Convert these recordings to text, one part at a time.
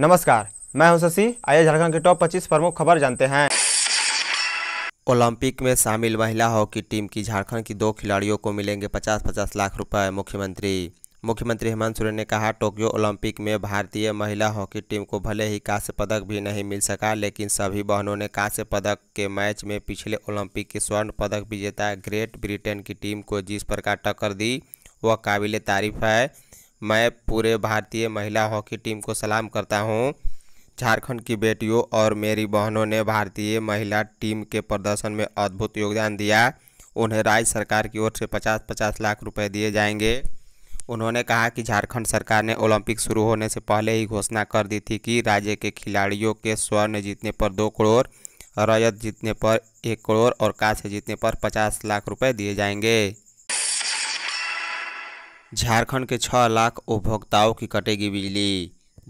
नमस्कार मैं हूं शशि आइए झारखंड के टॉप 25 प्रमुख खबर जानते हैं ओलंपिक में शामिल महिला हॉकी टीम की झारखंड की दो खिलाड़ियों को मिलेंगे 50-50 लाख रुपए मुख्यमंत्री मुख्यमंत्री हेमंत सोरेन ने कहा टोक्यो ओलंपिक में भारतीय महिला हॉकी टीम को भले ही कांस्य पदक भी नहीं मिल सका लेकिन सभी बहनों ने कांस्य पदक के मैच में पिछले ओलंपिक के स्वर्ण पदक विजेता ग्रेट ब्रिटेन की टीम को जिस प्रकार टक्कर दी वह काबिल तारीफ है मैं पूरे भारतीय महिला हॉकी टीम को सलाम करता हूँ झारखंड की बेटियों और मेरी बहनों ने भारतीय महिला टीम के प्रदर्शन में अद्भुत योगदान दिया उन्हें राज्य सरकार की ओर से पचास पचास लाख रुपए दिए जाएंगे उन्होंने कहा कि झारखंड सरकार ने ओलंपिक शुरू होने से पहले ही घोषणा कर दी थी कि राज्य के खिलाड़ियों के स्वर्ण जीतने पर दो करोड़ रजत जीतने पर एक करोड़ और कांस्य जीतने पर पचास लाख रुपये दिए जाएंगे झारखंड के छः लाख उपभोक्ताओं की कटेगी बिजली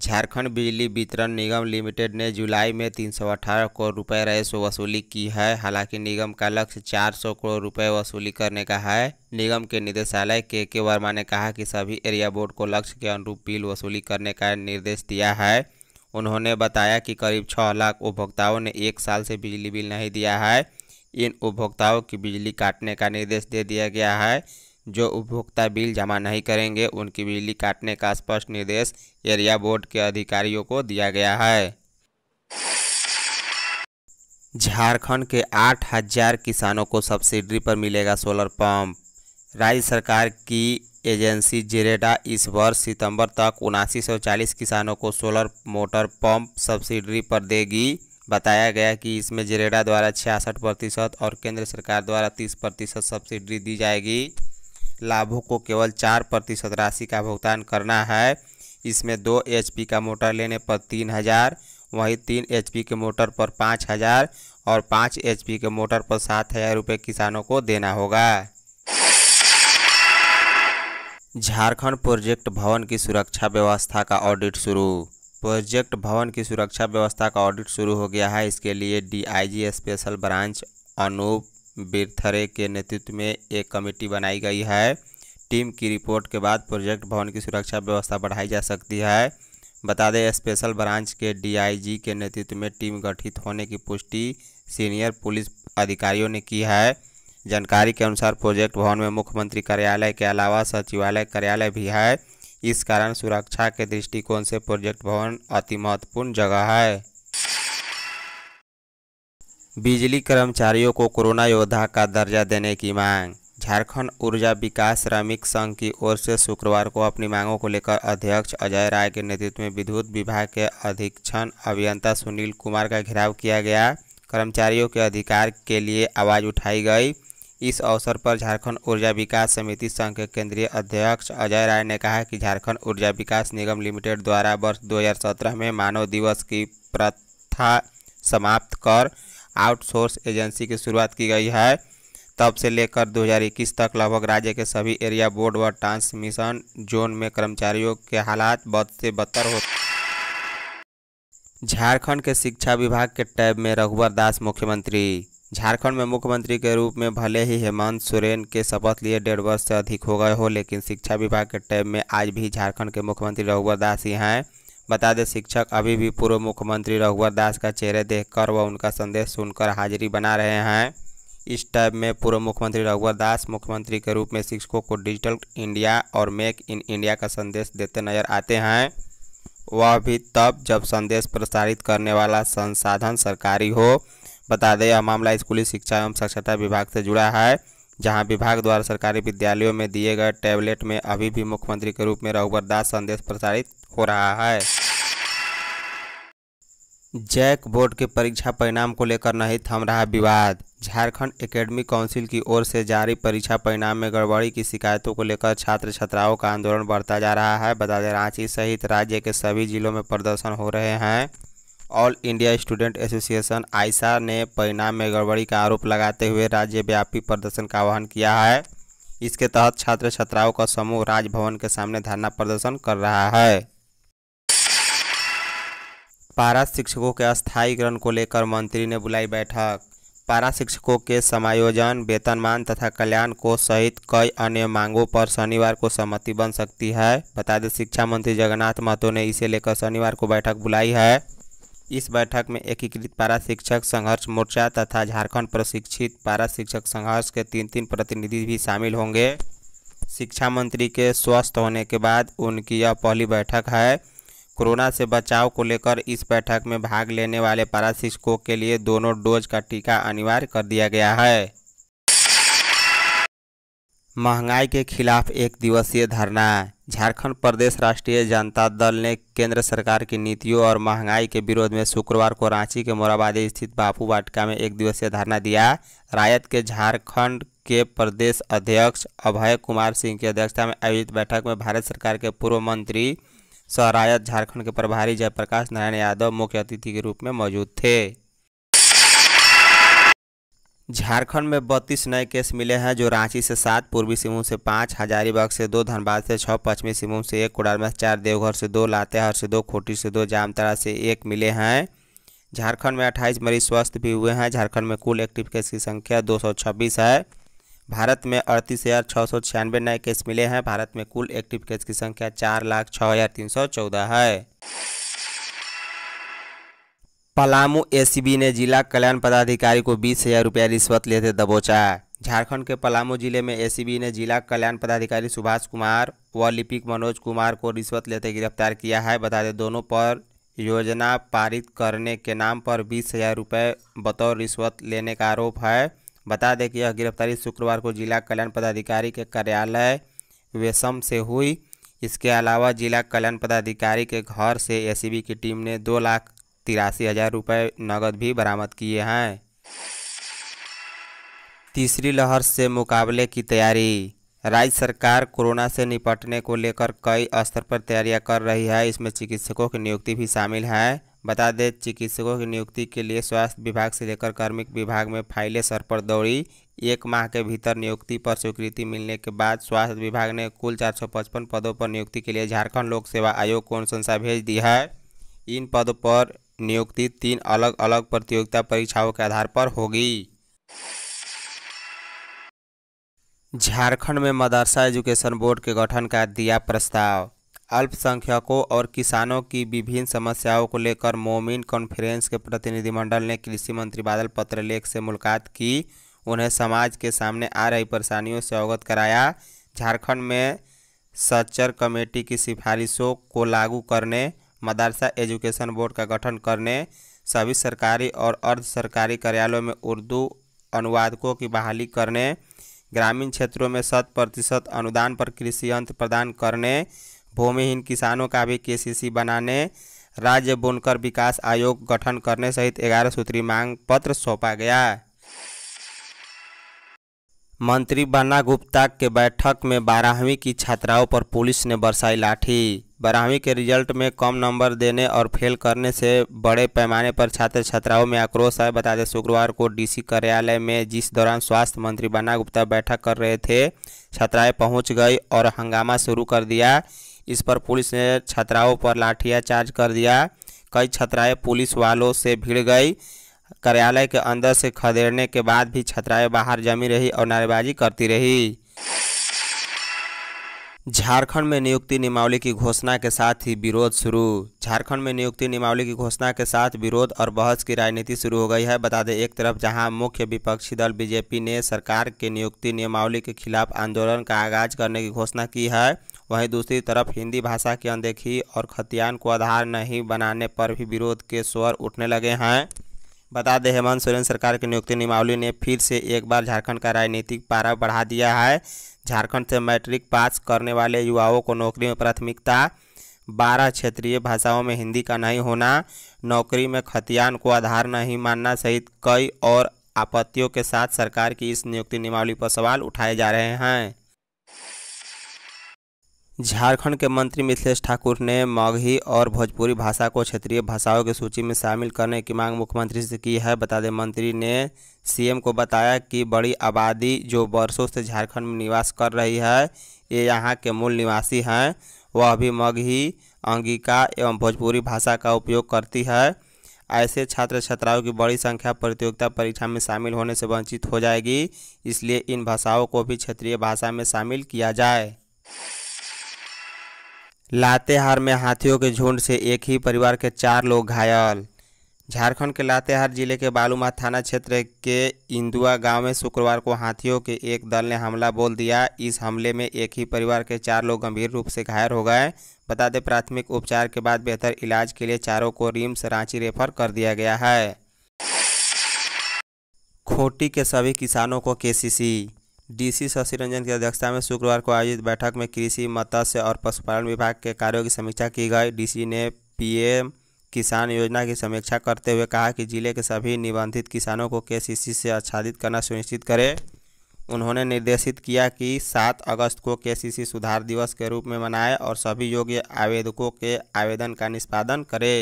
झारखंड बिजली वितरण निगम लिमिटेड ने जुलाई में तीन सौ अठारह करोड़ रुपये राजस्व वसूली की है हालांकि निगम का लक्ष्य चार सौ करोड़ रुपये वसूली करने का है निगम के निदेशालय के के वर्मा ने कहा कि सभी एरिया बोर्ड को लक्ष्य के अनुरूप बिल वसूली करने का निर्देश दिया है उन्होंने बताया कि करीब छः लाख उपभोक्ताओं ने एक साल से बिजली बिल नहीं दिया है इन उपभोक्ताओं की बिजली काटने का निर्देश दे दिया गया है जो उपभोक्ता बिल जमा नहीं करेंगे उनकी बिजली काटने का स्पष्ट निर्देश एरिया बोर्ड के अधिकारियों को दिया गया है झारखंड के आठ हजार किसानों को सब्सिडी पर मिलेगा सोलर पंप राज्य सरकार की एजेंसी जेरेडा इस वर्ष सितंबर तक उनासी किसानों को सोलर मोटर पंप सब्सिडी पर देगी बताया गया कि इसमें जेरेडा द्वारा छियासठ प्रतिशत और केंद्र सरकार द्वारा 30 प्रतिशत सब्सिडी दी जाएगी लाभों को केवल चार प्रतिशत राशि का भुगतान करना है इसमें दो एचपी का मोटर लेने पर तीन हज़ार वहीं तीन एचपी के मोटर पर पाँच हज़ार और पाँच एचपी के मोटर पर सात हज़ार रुपये किसानों को देना होगा झारखंड प्रोजेक्ट भवन की सुरक्षा व्यवस्था का ऑडिट शुरू प्रोजेक्ट भवन की सुरक्षा व्यवस्था का ऑडिट शुरू हो गया है इसके लिए DIG special branch Anup Birthare के नेतृत्व में एक कमेटी बनाई गई है टीम की रिपोर्ट के बाद प्रोजेक्ट भवन की सुरक्षा व्यवस्था बढ़ाई जा सकती है बता दें स्पेशल ब्रांच के डीआईजी के नेतृत्व में टीम गठित होने की पुष्टि सीनियर पुलिस अधिकारियों ने की है जानकारी के अनुसार प्रोजेक्ट भवन में मुख्यमंत्री कार्यालय के अलावा सचिवालय कार्यालय भी है इस कारण सुरक्षा के दृष्टिकोण से प्रोजेक्ट भवन अति महत्वपूर्ण जगह है बिजली कर्मचारियों को कोरोना योद्धा का दर्जा देने की मांग झारखंड ऊर्जा विकास श्रमिक संघ की ओर से शुक्रवार को अपनी मांगों को लेकर अध्यक्ष अजय राय के नेतृत्व में विद्युत विभाग के अधीक्षण अभियंता सुनील कुमार का घेराव किया गया कर्मचारियों के अधिकार के लिए आवाज़ उठाई गई इस अवसर पर झारखंड ऊर्जा विकास समिति संघ के केंद्रीय अध्यक्ष अजय राय ने कहा कि झारखंड ऊर्जा विकास निगम लिमिटेड द्वारा वर्ष 2017 में मानव दिवस की प्रथा समाप्त कर आउटसोर्स एजेंसी की शुरुआत की गई है तब से लेकर 2021 तक लगभग राज्य के सभी एरिया बोर्ड व ट्रांसमिशन जोन में कर्मचारियों के हालात बद से बदतर हो झारखंड के शिक्षा विभाग के टैब में रघुवर दास मुख्यमंत्री झारखंड में मुख्यमंत्री के रूप में भले ही हेमंत सोरेन के शपथ लिए डेढ़ वर्ष से अधिक हो गए हो लेकिन शिक्षा विभाग के टैब में आज भी झारखंड के मुख्यमंत्री रघुवर दास ही हैं बता दें शिक्षक अभी भी पूर्व मुख्यमंत्री रघुवर दास का चेहरे देखकर व उनका संदेश सुनकर हाजिरी बना रहे हैं इस टैब में पूर्व मुख्यमंत्री रघुवर दास मुख्यमंत्री के रूप में शिक्षकों को डिजिटल इंडिया और मेक इन इंडिया का संदेश देते नजर आते हैं वह भी तब जब संदेश प्रसारित करने वाला संसाधन सरकारी हो बता दें यह मामला स्कूली शिक्षा एवं साक्षरता विभाग से जुड़ा है जहां विभाग द्वारा सरकारी विद्यालयों में दिए गए टैबलेट में अभी भी मुख्यमंत्री के रूप में रघुबर दास संदेश प्रसारित हो रहा है जैक बोर्ड के परीक्षा परिणाम को लेकर नहीं थम रहा विवाद झारखंड एकेडमी काउंसिल की ओर से जारी परीक्षा परिणाम में गड़बड़ी की शिकायतों को लेकर छात्र छात्राओं का आंदोलन बढ़ता जा रहा है बता दें रांची सहित राज्य के सभी जिलों में प्रदर्शन हो रहे हैं all India student association AISA ने परिणाम में गड़बड़ी का आरोप लगाते हुए राज्यव्यापी प्रदर्शन का आह्वान किया है इसके तहत छात्र छात्राओं का समूह राजभवन के सामने धरना प्रदर्शन कर रहा है पारा शिक्षकों के अस्थायीकरण को लेकर मंत्री ने बुलाई बैठक पारा शिक्षकों के समायोजन वेतनमान तथा कल्याण कोष सहित कई अन्य मांगों पर शनिवार को सहमति बन सकती है बता दें शिक्षा मंत्री जगन्नाथ महतो ने इसे लेकर शनिवार को बैठक बुलाई है इस बैठक में एकीकृत पारा शिक्षक संघर्ष मोर्चा तथा झारखंड प्रशिक्षित पारा शिक्षक संघर्ष के तीन तीन प्रतिनिधि भी शामिल होंगे शिक्षा मंत्री के स्वस्थ होने के बाद उनकी यह पहली बैठक है कोरोना से बचाव को लेकर इस बैठक में भाग लेने वाले पारा शिक्षकों के लिए दोनों डोज का टीका अनिवार्य कर दिया गया है महंगाई के खिलाफ एक दिवसीय धरना झारखंड प्रदेश राष्ट्रीय जनता दल ने केंद्र सरकार की नीतियों और महंगाई के विरोध में शुक्रवार को रांची के मोराबादी स्थित बापू वाटिका में एक दिवसीय धरना दिया रायत के झारखंड के प्रदेश अध्यक्ष अभय कुमार सिंह की अध्यक्षता में आयोजित बैठक में भारत सरकार के पूर्व मंत्री सरायत झारखंड के प्रभारी जयप्रकाश नारायण यादव मुख्य अतिथि के रूप में मौजूद थे झारखंड में बत्तीस नए केस मिले हैं जो रांची से सात पूर्वी सिंहभूम से पाँच हजारीबाग से दो धनबाद से छः पश्चिमी सिंहभूम से एक कोडरमा से चार देवघर से दो लातेहार से दो खोटी से दो जामतरा से एक मिले हैं झारखंड में अट्ठाईस मरीज स्वस्थ भी हुए हैं झारखंड में कुल एक्टिव केस की संख्या दो है भारत में अड़तीस हज़ार छः सौ छियानवे नए केस मिले हैं भारत में कुल एक्टिव केस की संख्या चार लाख छः हज़ार तीन सौ चौदह है पलामू एसीबी ने जिला कल्याण पदाधिकारी को बीस हजार रुपया रिश्वत लेते दबोचा झारखंड के पलामू जिले में एसीबी ने जिला कल्याण पदाधिकारी सुभाष कुमार व लिपिक मनोज कुमार को रिश्वत लेते गिरफ्तार किया है बता दें दोनों पर योजना पारित करने के नाम पर बीस हजार रुपये बतौर रिश्वत लेने का आरोप है बता दें कि यह गिरफ्तारी शुक्रवार को जिला कल्याण पदाधिकारी के कार्यालय वेशम से हुई इसके अलावा जिला कल्याण पदाधिकारी के घर से एसीबी की टीम ने दो लाख तिरासी हजार रुपये नकद भी बरामद किए हैं तीसरी लहर से मुकाबले की तैयारी राज्य सरकार कोरोना से निपटने को लेकर कई स्तर पर तैयारियां कर रही है इसमें चिकित्सकों की नियुक्ति भी शामिल है बता दें चिकित्सकों की नियुक्ति के लिए स्वास्थ्य विभाग से लेकर कार्मिक विभाग में फाइलें सर पर दौड़ी एक माह के भीतर नियुक्ति पर स्वीकृति मिलने के बाद स्वास्थ्य विभाग ने कुल 455 पदों पर नियुक्ति के लिए झारखंड लोक सेवा आयोग को अनुशंसा भेज दी है इन पदों पर नियुक्ति तीन अलग अलग प्रतियोगिता परीक्षाओं के आधार पर होगी झारखंड में मदरसा एजुकेशन बोर्ड के गठन का दिया प्रस्ताव अल्पसंख्यकों और किसानों की विभिन्न समस्याओं को लेकर मोमिन कॉन्फ्रेंस के प्रतिनिधिमंडल ने कृषि मंत्री बादल पत्रलेख से मुलाकात की उन्हें समाज के सामने आ रही परेशानियों से अवगत कराया झारखंड में सच्चर कमेटी की सिफारिशों को लागू करने मदरसा एजुकेशन बोर्ड का गठन करने सभी सरकारी और अर्ध सरकारी कार्यालयों में उर्दू अनुवादकों की बहाली करने ग्रामीण क्षेत्रों में शत प्रतिशत अनुदान पर कृषि यंत्र प्रदान करने भूमिहीन किसानों का भी के बनाने राज्य बुनकर विकास आयोग गठन करने सहित ग्यारह सूत्री मांग पत्र सौंपा गया मंत्री बन्ना गुप्ता के बैठक में बारहवीं की छात्राओं पर पुलिस ने बरसाई लाठी बारहवीं के रिजल्ट में कम नंबर देने और फेल करने से बड़े पैमाने पर छात्र छात्राओं में आक्रोश है बता दें शुक्रवार को डीसी कार्यालय में जिस दौरान स्वास्थ्य मंत्री बना गुप्ता बैठक कर रहे थे छात्राएं पहुंच गई और हंगामा शुरू कर दिया इस पर पुलिस ने छात्राओं पर चार्ज कर दिया कई छात्राएँ पुलिस वालों से भिड़ गई कार्यालय के अंदर से खदेड़ने के बाद भी छात्राएँ बाहर जमी रही और नारेबाजी करती रही झारखंड में नियुक्ति नियमावली की घोषणा के साथ ही विरोध शुरू झारखंड में नियुक्ति नियमावली की घोषणा के साथ विरोध और बहस की राजनीति शुरू हो गई है बता दें एक तरफ जहां मुख्य विपक्षी दल बीजेपी ने सरकार के नियुक्ति नियमावली के खिलाफ आंदोलन का आगाज करने की घोषणा की है वहीं दूसरी तरफ हिंदी भाषा की अनदेखी और खतियान को आधार नहीं बनाने पर भी विरोध के स्वर उठने लगे हैं बता दें हेमंत सोरेन सरकार की नियुक्ति नियमावली ने फिर से एक बार झारखंड का राजनीतिक पारा बढ़ा दिया है झारखंड से मैट्रिक पास करने वाले युवाओं को नौकरी में प्राथमिकता बारह क्षेत्रीय भाषाओं में हिंदी का नहीं होना नौकरी में खतियान को आधार नहीं मानना सहित कई और आपत्तियों के साथ सरकार की इस नियुक्ति नियमावली पर सवाल उठाए जा रहे हैं झारखंड के मंत्री मिथिलेश ठाकुर ने मगही और भोजपुरी भाषा को क्षेत्रीय भाषाओं की सूची में शामिल करने की मांग मुख्यमंत्री से की है बता दें मंत्री ने सीएम को बताया कि बड़ी आबादी जो वर्षों से झारखंड में निवास कर रही है ये यहाँ के मूल निवासी हैं वह भी मगही अंगिका एवं भोजपुरी भाषा का उपयोग करती है ऐसे छात्र छात्राओं की बड़ी संख्या प्रतियोगिता परीक्षा में शामिल होने से वंचित हो जाएगी इसलिए इन भाषाओं को भी क्षेत्रीय भाषा में शामिल किया जाए लातेहार में हाथियों के झुंड से एक ही परिवार के चार लोग घायल झारखंड के लातेहार जिले के बालूमा थाना क्षेत्र के इंदुआ गांव में शुक्रवार को हाथियों के एक दल ने हमला बोल दिया इस हमले में एक ही परिवार के चार लोग गंभीर रूप से घायल हो गए बता दें प्राथमिक उपचार के बाद बेहतर इलाज के लिए चारों को रिम्स रांची रेफर कर दिया गया है खोटी के सभी किसानों को केसीसी डीसी शशि रंजन की अध्यक्षता में शुक्रवार को आयोजित बैठक में कृषि मत्स्य और पशुपालन विभाग के कार्यों की समीक्षा की गई डीसी ने पीएम किसान योजना की समीक्षा करते हुए कहा कि जिले के सभी निबंधित किसानों को सी से आच्छादित करना सुनिश्चित करें उन्होंने निर्देशित किया कि सात अगस्त को के सुधार दिवस के रूप में मनाए और सभी योग्य आवेदकों के आवेदन का निष्पादन करें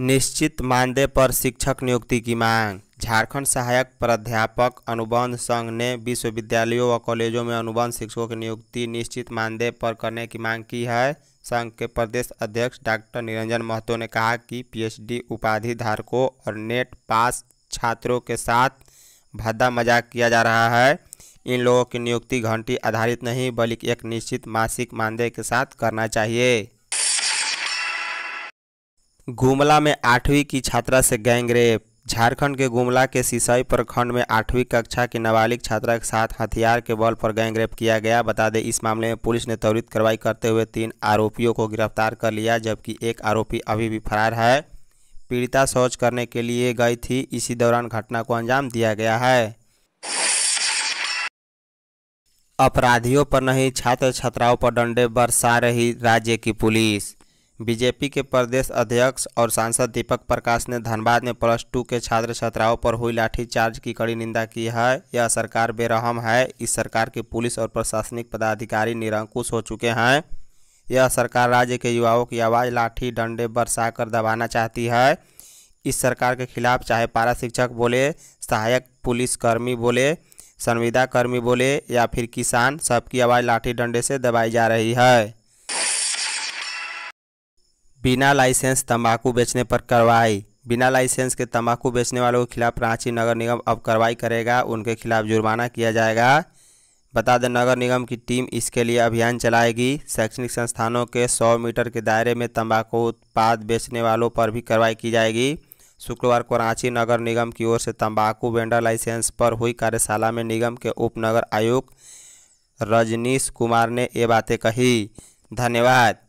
निश्चित मानदेय पर शिक्षक नियुक्ति की मांग झारखंड सहायक प्राध्यापक अनुबंध संघ ने विश्वविद्यालयों व कॉलेजों में अनुबंध शिक्षकों की नियुक्ति निश्चित मानदेय पर करने की मांग की है संघ के प्रदेश अध्यक्ष डॉक्टर निरंजन महतो ने कहा कि पीएचडी उपाधि धारकों और नेट पास छात्रों के साथ भद्दा मजाक किया जा रहा है इन लोगों की नियुक्ति घंटी आधारित नहीं बल्कि एक निश्चित मासिक मानदेय के साथ करना चाहिए गुमला में आठवीं की छात्रा से गैंगरेप झारखंड के गुमला के सिसई प्रखंड में आठवीं कक्षा की नाबालिग छात्रा के साथ हथियार के बल पर गैंगरेप किया गया बता दें इस मामले में पुलिस ने त्वरित कार्रवाई करते हुए तीन आरोपियों को गिरफ्तार कर लिया जबकि एक आरोपी अभी भी फरार है पीड़िता शौच करने के लिए गई थी इसी दौरान घटना को अंजाम दिया गया है अपराधियों पर नहीं छात्र छात्राओं पर डंडे बरसा रही राज्य की पुलिस बीजेपी के प्रदेश अध्यक्ष और सांसद दीपक प्रकाश ने धनबाद में प्लस टू के छात्र छात्राओं पर हुई लाठीचार्ज की कड़ी निंदा की है यह सरकार बेरहम है इस सरकार के पुलिस और प्रशासनिक पदाधिकारी निरंकुश हो चुके हैं यह सरकार राज्य के युवाओं की आवाज़ लाठी डंडे बरसाकर दबाना चाहती है इस सरकार के खिलाफ चाहे पारा शिक्षक बोले सहायक पुलिसकर्मी बोले संविदाकर्मी बोले या फिर किसान सबकी आवाज़ लाठी डंडे से दबाई जा रही है बिना लाइसेंस तंबाकू बेचने पर कार्रवाई बिना लाइसेंस के तंबाकू बेचने वालों के खिलाफ रांची नगर निगम अब कार्रवाई करेगा उनके खिलाफ जुर्माना किया जाएगा बता दें नगर निगम की टीम इसके लिए अभियान चलाएगी शैक्षणिक संस्थानों के 100 मीटर के दायरे में तंबाकू उत्पाद बेचने वालों पर भी कार्रवाई की जाएगी शुक्रवार को रांची नगर निगम की ओर से तंबाकू वेंडर लाइसेंस पर हुई कार्यशाला में निगम के उपनगर आयुक्त रजनीश कुमार ने ये बातें कही धन्यवाद